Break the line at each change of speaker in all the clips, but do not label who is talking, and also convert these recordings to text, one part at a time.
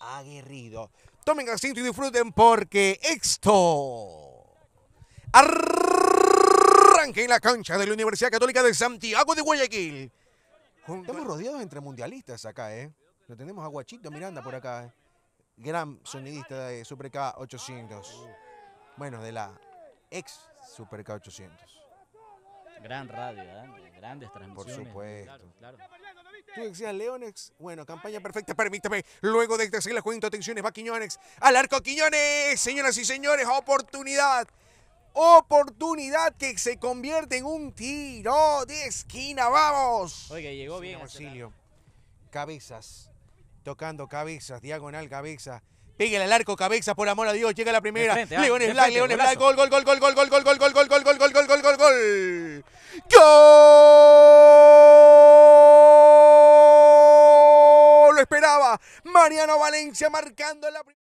aguerrido. Tomen asiento y disfruten porque esto Arranque en la cancha de la Universidad Católica de Santiago de Guayaquil. Estamos rodeados entre mundialistas acá, ¿eh? Lo tenemos a Guachito Miranda por acá, ¿eh? gran sonidista de Super K800. Bueno, de la ex Super K800.
Gran radio, ¿eh? grandes
transmisiones. Por supuesto. Bueno, campaña perfecta. Permítame, luego de hacer la cuento, atenciones, va Quiñones. Al arco Quiñones, señoras y señores, oportunidad. Oportunidad que se convierte en un tiro de esquina. ¡Vamos! Oiga, llegó bien. Cabezas. Tocando cabezas. Diagonal cabeza. Pégale al arco, cabeza, por amor a Dios. Llega la primera. Leones Black, Leones Black.
Gol, gol, gol, gol, gol, gol, gol, gol, gol, gol, gol, gol, gol, gol, gol, gol. ¡Gol! esperaba. Mariano
Valencia marcando la primera.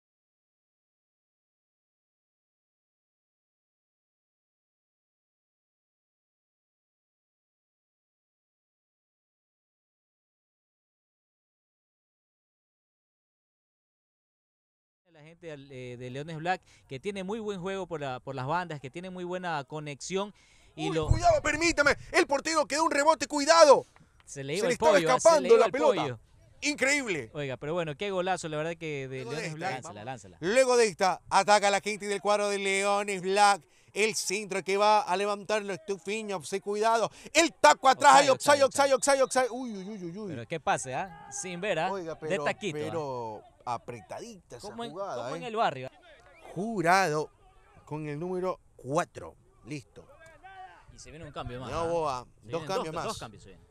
la gente eh, de Leones Black, que tiene muy buen juego por, por
las bandas, que tiene muy buena conexión. Y lo... cuidado, permítame, el portero quedó un rebote, cuidado. Se le iba escapando la pelota increíble. Oiga, pero bueno, qué golazo, la verdad que de Leones Black. Lánzala, lánzala. Luego de esta, ataca la quinta del cuadro de Leones Black. El centro que va a levantarlo estufiño tufiños, cuidado. El taco atrás, hay oxay oxay oxay oxay Uy, uy, uy, uy, Pero qué pase, ¿ah? Sin ver, ¿ah? De taquito. ¿ah? Pero apretadita esa en, jugada. Como en ¿eh? el barrio. ¿ah? Jurado con el número 4. Listo. Y se viene un cambio más. ¿ah? No, Dos cambios más. Dos cambios se vienen.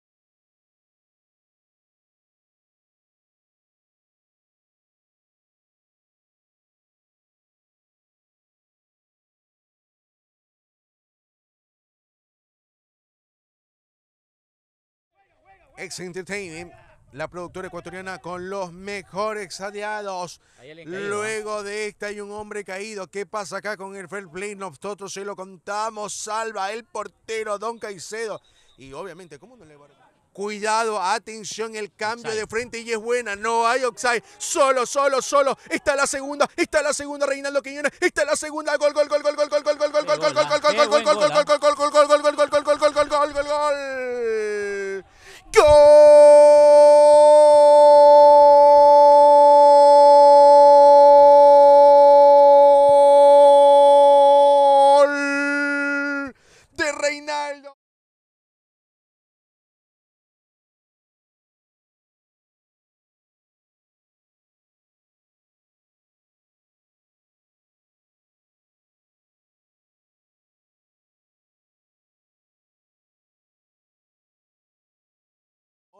Ex Entertainment, la productora
ecuatoriana con los mejores aliados. Luego de esta hay un hombre caído. ¿Qué pasa acá con el fair play? Nosotros se lo contamos. Salva el portero Don Caicedo. Y obviamente, ¿cómo no le va a... Cuidado, atención, el cambio de frente
y es buena. No hay oxide. Solo, solo, solo. Está la segunda, está la segunda, Reinaldo Quiñones. Está la segunda. gol, gol, gol, gol, gol, gol, gol, gol, gol, gol, gol, gol, gol, gol, gol, gol, gol, gol,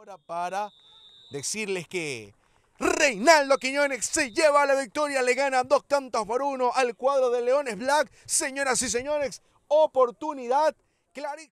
Ahora para
decirles que Reinaldo Quiñones se lleva la victoria, le gana dos cantos por uno al cuadro de Leones Black. Señoras y señores, oportunidad clarísima.